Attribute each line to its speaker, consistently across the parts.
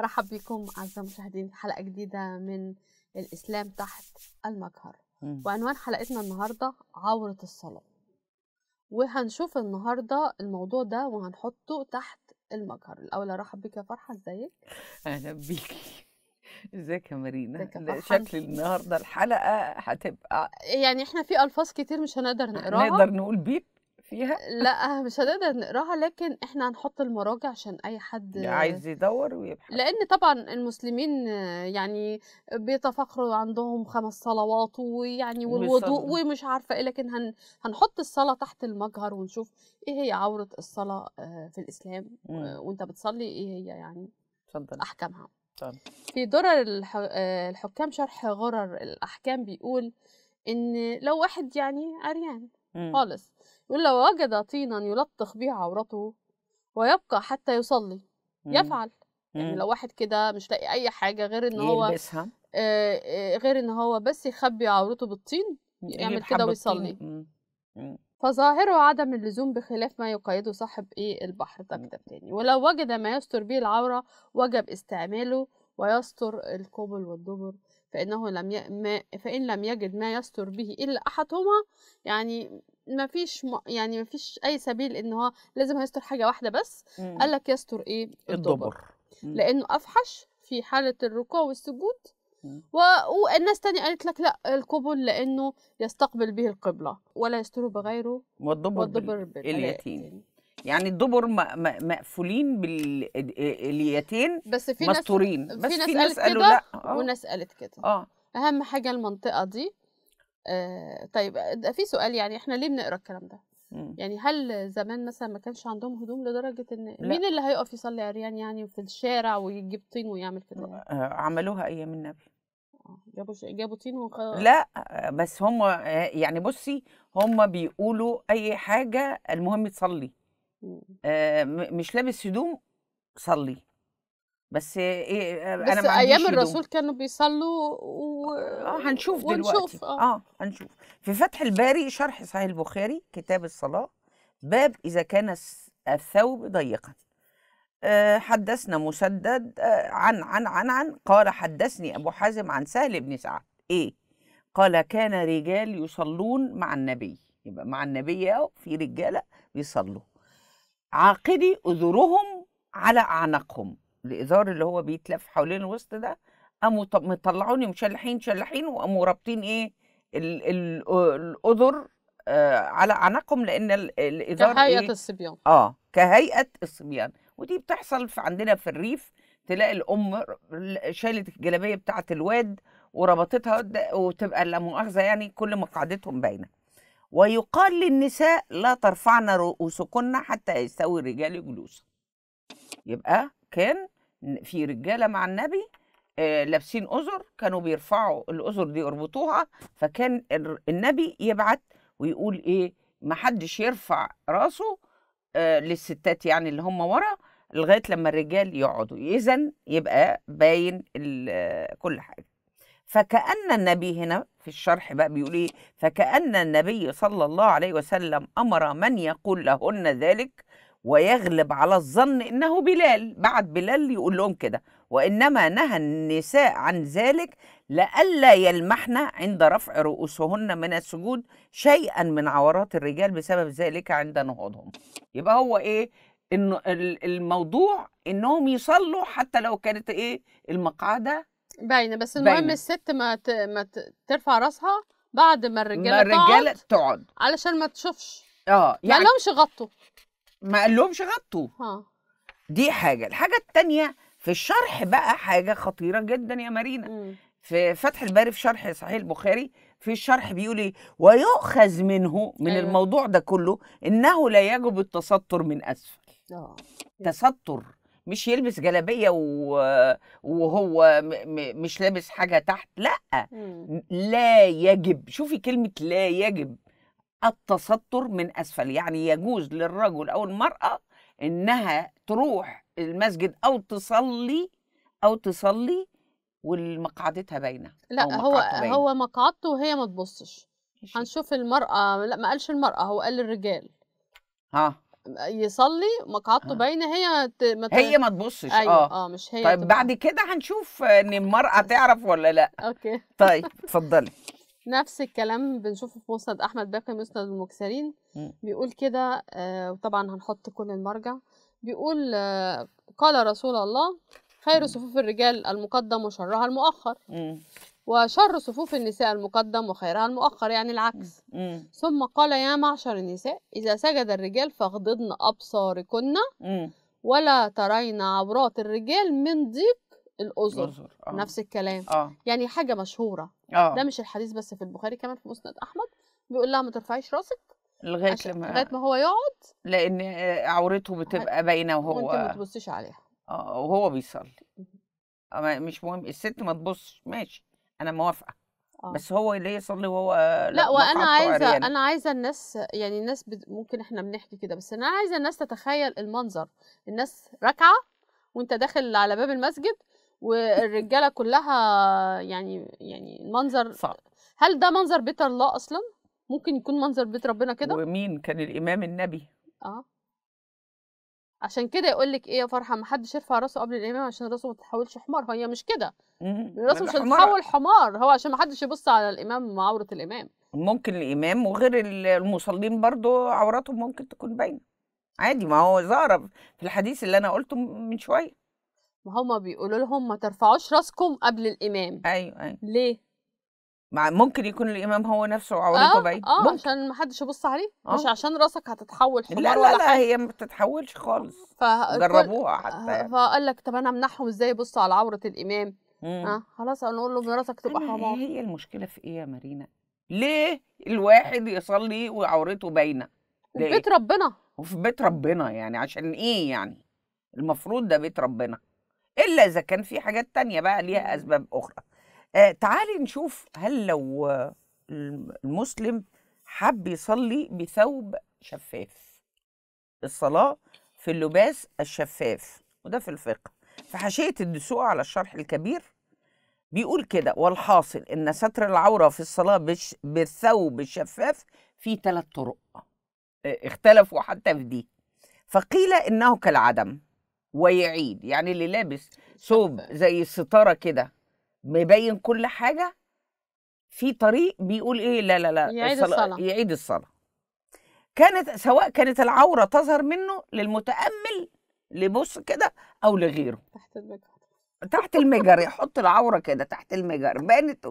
Speaker 1: برحب بكم أعزائي المشاهدين في حلقة جديدة من الإسلام تحت المجهر وعنوان حلقتنا النهاردة عورة الصلاة وهنشوف النهاردة الموضوع ده وهنحطه تحت
Speaker 2: المجهر الأول
Speaker 1: أرحب بك يا فرحة إزيك؟
Speaker 2: أهلا بيكي ازيك يا مارينا شكل النهارده الحلقه هتبقى
Speaker 1: يعني احنا في الفاظ كتير مش هنقدر نقراها نقدر نقول بيب فيها لا مش هنقدر نقراها لكن احنا هنحط المراجع عشان اي حد عايز
Speaker 2: يدور ويبحث
Speaker 1: لان طبعا المسلمين يعني بيتفاخروا عندهم خمس صلوات ويعني والوضوء ومش عارفه ايه لكن هن هنحط الصلاه تحت المجهر ونشوف ايه هي عوره الصلاه آه، في الاسلام وانت بتصلي ايه هي يعني اتفضل احكامها في درر آه، الحكام شرح غرر الاحكام بيقول ان لو واحد يعني عريان خالص يقول لو وجد طينا يلطخ به عورته ويبقى حتى يصلي مم. يفعل يعني لو واحد كده مش لاقي اي حاجه غير ان هو يلبسها آه, آه، غير ان هو بس يخبي عورته بالطين يعمل كده ويصلي فظاهره عدم اللزوم بخلاف ما يقيده صاحب ايه البحر ده كتاب تاني ولو وجد ما يستر به العوره وجب استعماله ويستر الكوبل والدبر فإنه لم ي... ما... فإن لم يجد ما يستر به إلا أحدهما يعني ما فيش م... يعني ما فيش أي سبيل إن هو لازم هيستر حاجة واحدة بس قال لك يستر إيه الدبر لأنه أفحش في حالة الركوع والسجود و... والناس تانية قالت لك لا القبل لأنه يستقبل به القبلة ولا يستر بغيره
Speaker 2: والدبر, والدبر باليتيم يعني الدبر مقفولين باليتين بس في مستورين ناس بس في ناس قالوا لا آه. وناس
Speaker 1: قالت كده اه اهم حاجه المنطقه دي آه طيب في سؤال يعني احنا ليه بنقرا الكلام ده مم. يعني هل زمان مثلا ما كانش عندهم هدوم لدرجه ان لا. مين اللي هيقف يصلي عريان يعني في الشارع ويجيب طين ويعمل كده آه
Speaker 2: عملوها ايام النبي
Speaker 1: آه، جابوا جابوا طين وخ... لا
Speaker 2: بس هم يعني بصي هم بيقولوا اي حاجه المهم تصلي آه، مش لابس هدوم صلي بس ايه بس آه، انا بس ايام الرسول كانوا بيصلوا و... اه, آه، هنشوف ونشوف دلوقتي اه. اه هنشوف في فتح الباري شرح صحيح البخاري كتاب الصلاه باب اذا كان الثوب ضيقا أه حدثنا مسدد أه عن عن عن عن قال حدثني ابو حازم عن سهل بن سعد ايه قال كان رجال يصلون مع النبي يبقى مع النبي في رجاله بيصلوا عاقدي أذرهم على أعناقهم الإزار اللي هو بيتلف حوالين الوسط ده قاموا مطلعوني مشلحين شلحين وقاموا رابطين إيه الأذر آه، على أعناقهم لأن الإزار كهيئة إيه؟ الصبيان آه كهيئة الصبيان ودي بتحصل في عندنا في الريف تلاقي الأم شالت الجلابية بتاعة الواد وربطتها وتبقى لا مؤاخذة يعني كل مقعدتهم باينة ويقال للنساء لا ترفعن رؤوسكن حتى يستوي الرجال جلوسا يبقى كان في رجاله مع النبي آه، لابسين أزر كانوا بيرفعوا الأزر دي يربطوها فكان النبي يبعت ويقول إيه محدش يرفع راسه آه، للستات يعني اللي هم ورا لغاية لما الرجال يقعدوا إذا يبقى باين كل حاجة فكأن النبي هنا في الشرح بقى بيقول ايه فكأن النبي صلى الله عليه وسلم أمر من يقول لهن ذلك ويغلب على الظن انه بلال بعد بلال يقول لهم كده وانما نهى النساء عن ذلك لئلا يلمحن عند رفع رؤوسهن من السجود شيئا من عورات الرجال بسبب ذلك عند نهوضهم يبقى هو ايه إن الموضوع انهم يصلوا حتى لو كانت ايه المقعده باينه بس المهم باينة.
Speaker 1: الست ما ت... ما ت... ترفع راسها بعد ما الرجاله ما الرجاله
Speaker 2: تقعد, علشان
Speaker 1: ما تشوفش
Speaker 2: اه يعني ما قالهمش غطوا ما قالهمش غطوا ها. آه. دي حاجه الحاجه الثانيه في الشرح بقى حاجه خطيره جدا يا مارينا م. في فتح الباري في شرح صحيح البخاري في الشرح بيقول ايه ويؤخذ منه من أيوة. الموضوع ده كله انه لا يجب التستر من اسفل آه. تستر مش يلبس جلابيه وهو مش لابس حاجه تحت لا إمم. لا يجب شوفي كلمه لا يجب التستر من اسفل يعني يجوز للرجل او المراه انها تروح المسجد او تصلي او تصلي والمقعدتها باينه لا هو باينة. هو
Speaker 1: مقعدته وهي ما تبصش هنشوف المراه لا ما قالش المراه هو قال الرجال ها يصلي مقعدته آه. باينه هي ت... مت... هي ما تبصش أيوة. اه اه مش هي طيب تبقى.
Speaker 2: بعد كده هنشوف ان المراه تعرف ولا لا اوكي طيب اتفضلي
Speaker 1: نفس الكلام بنشوفه في مسند احمد باقي مسند المكسرين بيقول كده آه وطبعا هنحط كل المرجع بيقول آه قال رسول الله خير صفوف الرجال المقدم وشرها المؤخر وشر صفوف النساء المقدم وخيرها المؤخر يعني العكس مم. ثم قال يا معشر النساء إذا سجد الرجال فاغضضن أبصاركن ولا ترين عورات الرجال من ضيق الأذر آه. نفس الكلام آه. يعني حاجة مشهورة آه. ده مش الحديث بس في البخاري كمان في مسند أحمد بيقول لها ما ترفعيش راسك
Speaker 2: لغايه ما... لغايه
Speaker 1: ما هو يقعد
Speaker 2: لان آه، عورته بتبقى باينه وهو وانت ما تبصيش عليها اه وهو بيصلي آه، مش مهم الست ما تبصش ماشي انا موافقه آه. بس هو ليه يصلي وهو لا وانا عايزه انا
Speaker 1: عايزه الناس يعني الناس بد... ممكن احنا بنحكي كده بس انا عايزه الناس تتخيل المنظر الناس راكعه وانت داخل على باب المسجد والرجاله كلها يعني يعني المنظر صعب هل ده منظر بيت الله اصلا ممكن يكون منظر بيت
Speaker 2: ربنا كده ومين كان الامام النبي
Speaker 1: اه عشان كده يقول لك ايه يا فرحه ما حدش يرفع راسه قبل الامام عشان راسه ما تتحولش حمار هي مش كده راسه مش هتتحول حمار هو عشان ما حدش يبص على الامام عوره الامام
Speaker 2: ممكن الامام وغير المصلين برضو عوراتهم ممكن تكون باينه عادي ما هو ظهر في الحديث اللي انا قلته من شويه ما هما بيقولوا لهم
Speaker 1: ما ترفعوش راسكم قبل الامام ايوه
Speaker 2: ايوه ليه مع ممكن يكون الامام هو نفسه عورته آه بعيد اه ممكن.
Speaker 1: عشان ما حدش يبص عليه آه. مش عشان راسك هتتحول حمار لا لا, ولا لا حاجة. هي
Speaker 2: ما بتتحولش خالص
Speaker 1: فه... جربوها حتى آه، فقال لك طب انا امنحهم ازاي يبصوا على عوره الامام مم. اه خلاص انا اقول له
Speaker 2: براسك تبقى حمار هي المشكله في ايه يا مارينا ليه الواحد يصلي وعورته باينه في بيت ربنا وفي بيت ربنا يعني عشان ايه يعني المفروض ده بيت ربنا الا اذا كان في حاجات تانية بقى ليها اسباب اخرى آه، تعالي نشوف هل لو المسلم حب يصلي بثوب شفاف الصلاة في اللباس الشفاف وده في الفقه في حاشية الدسوق على الشرح الكبير بيقول كده والحاصل ان ستر العوره في الصلاه بالثوب الشفاف في ثلاث طرق آه، اختلفوا حتى في دي فقيل انه كالعدم ويعيد يعني اللي لابس ثوب زي الستاره كده مبين كل حاجه في طريق بيقول ايه لا لا لا يعيد الصلاة, الصلاة. يعيد الصلاة كانت سواء كانت العورة تظهر منه للمتأمل لبص كده أو لغيره تحت المجر تحت المجر يحط العورة كده تحت المجر بانت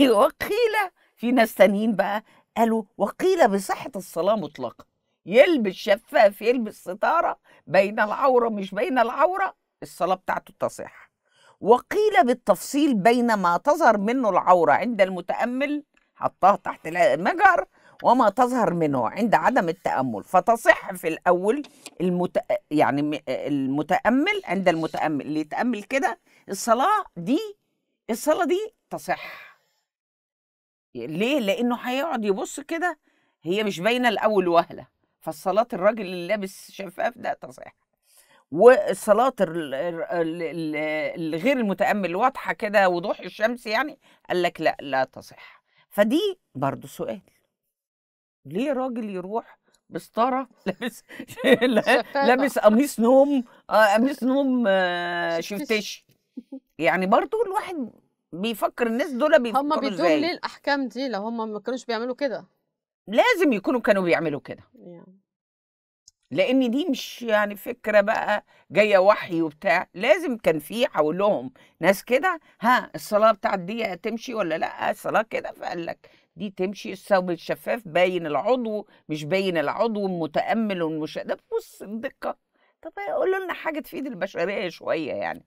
Speaker 2: وقيل في ناس تانيين بقى قالوا وقيل بصحة الصلاة مطلقة يلبس شفاف يلبس ستارة بين العورة مش بين العورة الصلاة بتاعته تصح وقيل بالتفصيل بين ما تظهر منه العورة عند المتأمل حطها تحت المجهر وما تظهر منه عند عدم التأمل فتصح في الأول المت... يعني المتأمل عند المتأمل اللي يتأمل كده الصلاة دي الصلاة دي تصح ليه؟ لأنه هيقعد يبص كده هي مش باينة الأول وهلة فالصلاة الراجل اللي لابس شفاف ده تصح والصلاه الغير المتامل واضحه كده وضوح الشمس يعني قال لك لا لا تصح فدي برضو سؤال ليه راجل يروح بستاره لابس لابس قميص نوم آه، قميص نوم آه، شفتش يعني برضو الواحد بيفكر الناس دول بيفكروا هم بيدوم ليه
Speaker 1: الاحكام دي لو هم ما كانوش
Speaker 2: بيعملوا كده لازم يكونوا كانوا بيعملوا كده يعني. لان دي مش يعني فكره بقى جايه وحي وبتاع لازم كان في حولهم ناس كده ها الصلاه بتاعت دي هتمشي ولا لا الصلاه كده فقال لك دي تمشي الثوب الشفاف باين العضو مش باين العضو المتامل والمش ده بص الدقه طب قولوا لنا حاجه تفيد البشريه شويه يعني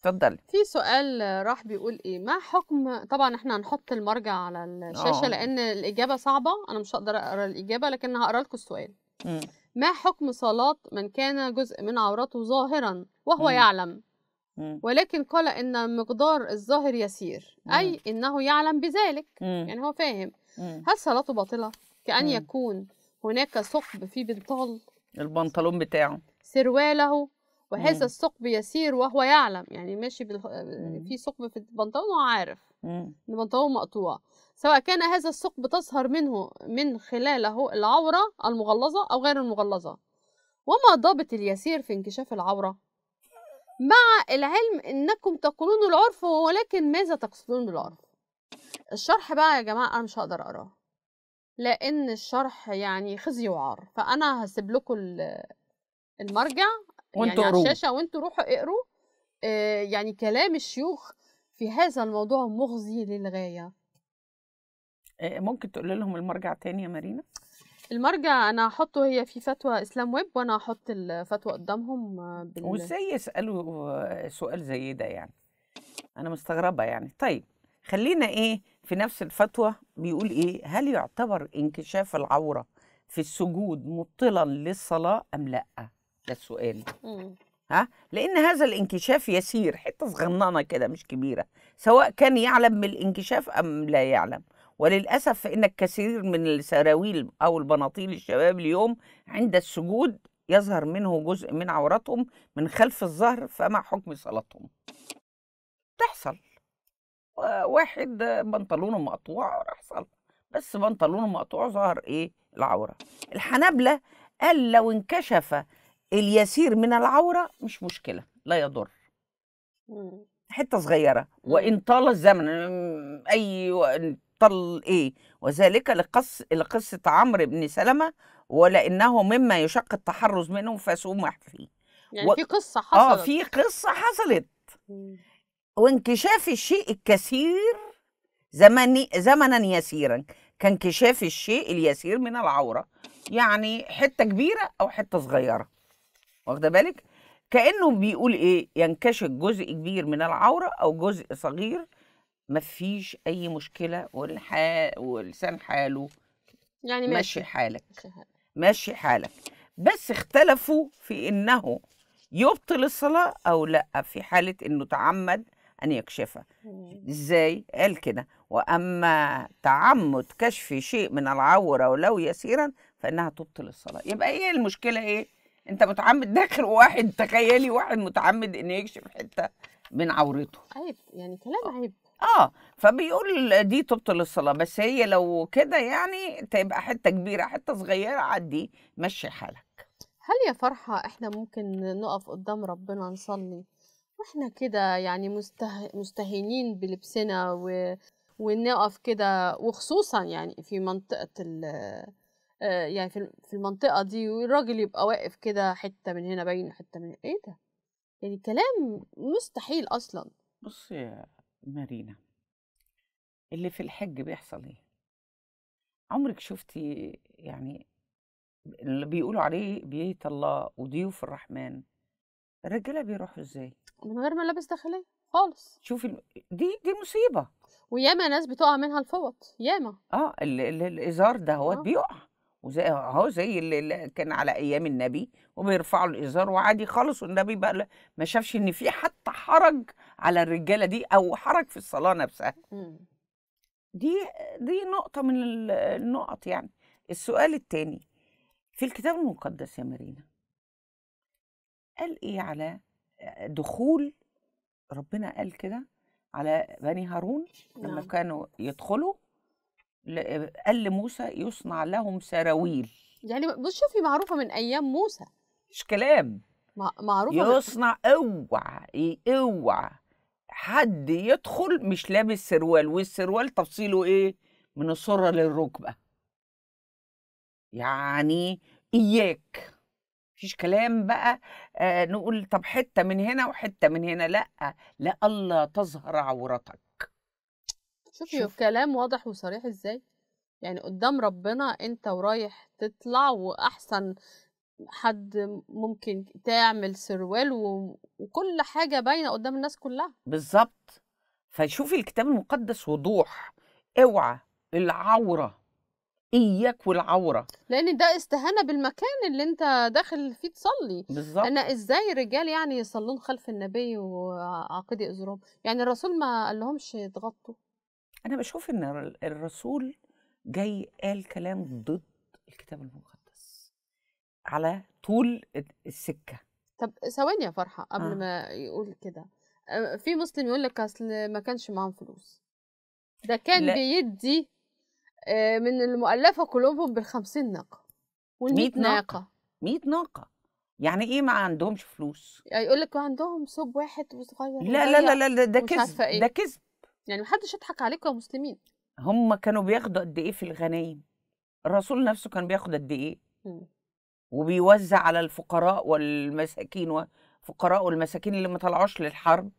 Speaker 2: اتفضلي في
Speaker 1: سؤال راح بيقول ايه ما حكم طبعا احنا هنحط المرجع على الشاشه أوه. لان الاجابه صعبه انا مش هقدر اقرا الاجابه لكن هقرا لكم السؤال ما حكم صلاة من كان جزء من عورته ظاهرا وهو م. يعلم ولكن قال إن مقدار الظاهر يسير أي إنه يعلم بذلك يعني هو فاهم هل صلاته باطلة كأن يكون هناك ثقب في بنطال
Speaker 2: البنطلون بتاعه
Speaker 1: سرواله وهذا الثقب يسير وهو يعلم يعني ماشي في ثقب في البنطلون وهو عارف لمنطقه مقطوعه سواء كان هذا الثقب تظهر منه من خلاله العورة المغلظة أو غير المغلظة وما ضابط اليسير في انكشاف العورة مع العلم أنكم تقولون العرف ولكن ماذا تقصدون بالعرف الشرح بقى يا جماعة أنا مش هقدر أقراه لأن الشرح يعني خزي وعار فأنا هسيب لكم المرجع يعني على الشاشة وانتوا روحوا اقروا آه، يعني كلام الشيوخ في هذا الموضوع مغزي للغاية
Speaker 2: ممكن تقول لهم المرجع تاني يا مارينا؟
Speaker 1: المرجع انا هحطه هي في فتوى اسلام ويب وانا هحط الفتوى قدامهم آه، بال... وازاي
Speaker 2: يسالوا آه، سؤال زي ده يعني انا مستغربه يعني طيب خلينا ايه في نفس الفتوى بيقول ايه هل يعتبر انكشاف العوره في السجود مبطلا للصلاه ام لا ده السؤال ها لأن هذا الانكشاف يسير حتة صغننة كده مش كبيرة سواء كان يعلم بالانكشاف أم لا يعلم وللأسف فإن الكثير من السراويل أو البناطيل الشباب اليوم عند السجود يظهر منه جزء من عورتهم من خلف الظهر فما حكم صلاتهم تحصل واحد بنطلونه مقطوع راح صلى بس بنطلونه مقطوع ظهر ايه العوره الحنابله قال لو انكشف اليسير من العوره مش مشكله لا يضر حته صغيره وان طال الزمن اي طل ايه وذلك لقص لقصه عمرو بن سلمه ولانه مما يشق التحرز منه فسومح فيه يعني و... في قصه
Speaker 1: آه، حصلت اه في
Speaker 2: قصه حصلت وانكشاف الشيء الكثير زمني زمنا يسيرا كانكشاف الشيء اليسير من العوره يعني حته كبيره او حته صغيره واخده بالك كانه بيقول ايه ينكشف جزء كبير من العوره او جزء صغير مفيش اي مشكله والحا... ولسان حاله
Speaker 1: يعني ماشي
Speaker 2: حالك ماشي حالك بس اختلفوا في انه يبطل الصلاه او لا في حاله انه تعمد ان يكشفها ازاي قال كده واما تعمد كشف شيء من العوره ولو يسيرا فانها تبطل الصلاه يبقى ايه المشكله ايه انت متعمد داخل واحد تخيلي واحد متعمد انه يكشف حته من عورته عيب يعني كلام آه. عيب اه فبيقول دي تبطل الصلاه بس هي لو كده يعني تبقى حته كبيره حته صغيره عدي مشي حالك
Speaker 1: هل يا فرحه احنا ممكن نقف قدام ربنا نصلي واحنا كده يعني مسته... مستهينين بلبسنا و... ونقف كده وخصوصا يعني في منطقه ال... آه، يعني في المنطقة دي والراجل يبقى واقف كده حتة من هنا باين حتة من ايه ده يعني كلام مستحيل اصلا
Speaker 2: بص يا مارينا اللي في الحج بيحصل ايه عمرك شفتي يعني اللي بيقولوا عليه بيت الله وضيوف الرحمن الرجاله بيروحوا ازاي
Speaker 1: من غير ملابس داخليه خالص
Speaker 2: شوفي دي دي مصيبه
Speaker 1: وياما ناس بتقع منها الفوط ياما
Speaker 2: اه ال ال الازار ده هو آه. بيقع وزي اهو زي اللي كان على ايام النبي وبيرفعوا الازار وعادي خالص والنبي بقى ما شافش ان في حتى حرج على الرجاله دي او حرج في الصلاه نفسها دي دي نقطه من النقط يعني السؤال الثاني في الكتاب المقدس يا مارينا قال ايه على آه، دخول ربنا قال كده على بني هارون لما نعم. كانوا يدخلوا قال لموسى يصنع لهم سراويل
Speaker 1: يعني بص شوفي معروفه من ايام موسى
Speaker 2: مش كلام
Speaker 1: معروفه يصنع
Speaker 2: اوعى اوعى حد يدخل مش لابس سروال والسروال تفصيله ايه من السره للركبه يعني اياك مفيش كلام بقى آه نقول طب حته من هنا وحته من هنا لا لا الله تظهر عورتك
Speaker 1: شوفي شوف. كلام واضح وصريح ازاي يعني قدام ربنا انت ورايح تطلع واحسن حد ممكن تعمل سروال و... وكل حاجه باينه قدام الناس كلها
Speaker 2: بالظبط فشوفي الكتاب المقدس وضوح اوعى العوره اياك والعوره
Speaker 1: لان ده استهانه بالمكان اللي انت داخل فيه تصلي بالظبط انا ازاي الرجال يعني يصلون خلف النبي وعقدي ازرهم يعني الرسول ما قال لهمش يتغطوا
Speaker 2: انا بشوف ان الرسول جاي قال كلام ضد الكتاب المقدس على طول السكه
Speaker 1: طب ثواني يا فرحه قبل آه. ما يقول كده آه، في مسلم يقول لك اصل ما كانش معاهم فلوس ده كان لا. بيدي آه، من المؤلفه كلهم بالخمسين ناقه وال100 ناقه
Speaker 2: 100 ناقه يعني ايه ما عندهمش فلوس؟
Speaker 1: يعني يقول لك ما عندهم ثوب واحد وصغير لا لا لا لا ده كذب إيه. ده
Speaker 2: كذب يعني محدش يضحك عليكم يا مسلمين هم كانوا بياخدوا قد ايه في الغنايم الرسول نفسه كان بياخد قد ايه وبيوزع على الفقراء والمساكين وفقراء والمساكين اللي ما طلعوش للحرب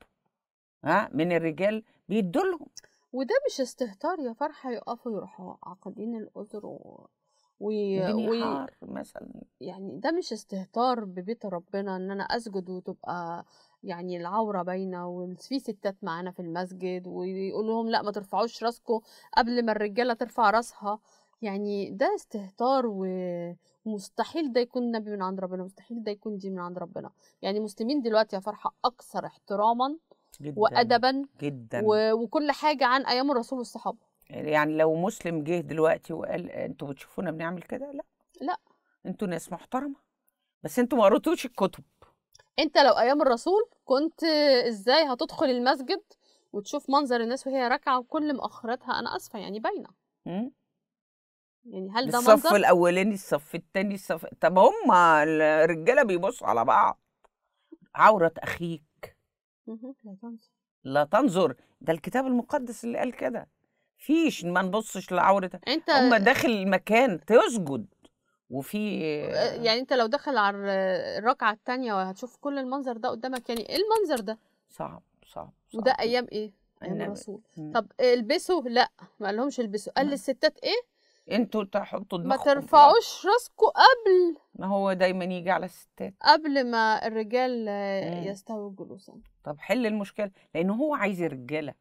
Speaker 2: ها من الرجال بيدوا لهم
Speaker 1: وده مش استهتار يا فرحه يقفوا يروحوا عاقدين الاذر و...
Speaker 2: وي... وي... مثلا
Speaker 1: يعني ده مش استهتار ببيت ربنا ان انا اسجد وتبقى يعني العوره باينه وفي ستات معانا في المسجد ويقولوا لهم لا ما ترفعوش راسكم قبل ما الرجاله ترفع راسها يعني ده استهتار ومستحيل ده يكون نبي من عند ربنا مستحيل ده يكون دين من عند ربنا يعني المسلمين دلوقتي يا فرحه اكثر احتراما
Speaker 2: جدا وادبا
Speaker 1: جدا و... وكل حاجه عن ايام الرسول والصحابه
Speaker 2: يعني لو مسلم جه دلوقتي وقال انتوا بتشوفونا بنعمل كده لا لا انتوا ناس محترمه بس انتوا ما قريتوش الكتب
Speaker 1: انت لو ايام الرسول كنت ازاي هتدخل المسجد وتشوف منظر الناس وهي راكعه وكل مؤخراتها انا اسفه يعني باينه يعني هل ده منظر الصف
Speaker 2: الاولاني الصف الثاني الصف طب هم الرجاله بيبصوا على بعض عوره اخيك لا تنظر ده الكتاب المقدس اللي قال كده فيش ما نبصش لعورة انت هم داخل المكان تسجد وفي آه، يعني
Speaker 1: انت لو دخل على الركعه الثانيه وهتشوف كل المنظر ده قدامك يعني ايه المنظر ده
Speaker 2: صعب صعب,
Speaker 1: صعب. وده ايام ايه ايام الرسول طب البسوا لا ما قالهمش البسوا قال للستات ايه
Speaker 2: انتوا تحطوا ما ترفعوش راسكم قبل ما هو دايما يجي على الستات
Speaker 1: قبل ما الرجال يستوي جلوسا
Speaker 2: طب حل المشكله لان هو عايز رجاله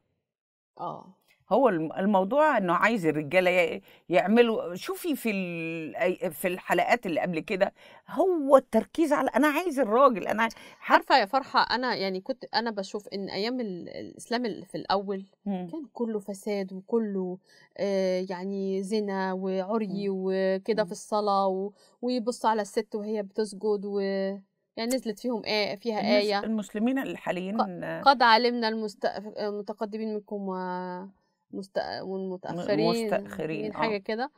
Speaker 2: اه هو الموضوع انه عايز الرجاله يعملوا شوفي في في الحلقات اللي قبل كده هو التركيز على انا عايز الراجل انا عارفه يا فرحه انا يعني كنت انا بشوف ان ايام الاسلام
Speaker 1: في الاول م. كان كله فساد وكله آه، يعني زنا وعري وكده في الصلاه ويبص على الست وهي بتسجد و يعني نزلت فيهم آية فيها آية
Speaker 2: المسلمين الحاليين قد
Speaker 1: علمنا المست... المتقدمين منكم و... مست... والمتاخرين مستأخرين حاجه آه. كده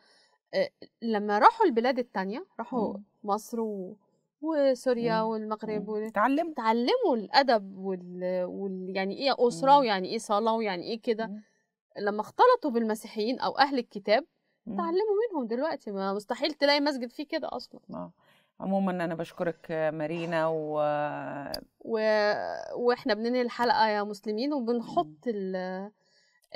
Speaker 1: لما راحوا البلاد التانية راحوا مم. مصر و... وسوريا مم. والمغرب مم. وال... تعلموا تعلموا الادب وال... وال... يعني ايه اسره امم. ويعني ايه صلاه ويعني ايه كده امم. لما اختلطوا بالمسيحيين او اهل الكتاب امم. تعلموا منهم دلوقتي ما مستحيل تلاقي مسجد فيه كده اصلا
Speaker 2: آه. عموما انا بشكرك مارينا و...
Speaker 1: و... واحنا بننهي الحلقه يا مسلمين وبنحط ال...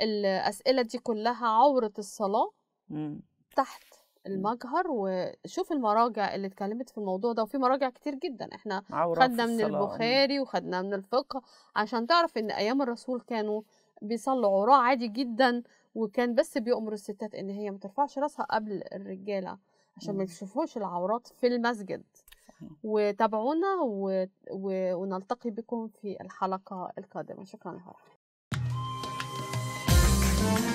Speaker 1: الاسئله دي كلها عوره الصلاه
Speaker 2: مم. تحت
Speaker 1: امم. المجهر وشوف المراجع اللي اتكلمت في الموضوع ده وفي مراجع كتير جدا احنا خدنا من آه. البخاري وخدنا من الفقه عشان تعرف ان ايام الرسول كانوا بيصلوا عراة عادي جدا وكان بس بيأمر الستات ان هي ما ترفعش راسها قبل الرجاله عشان ما امم. يشوفوش العورات في المسجد وتابعونا و... و... ونلتقي بكم في الحلقه القادمه شكرا لحضرتك Thank you.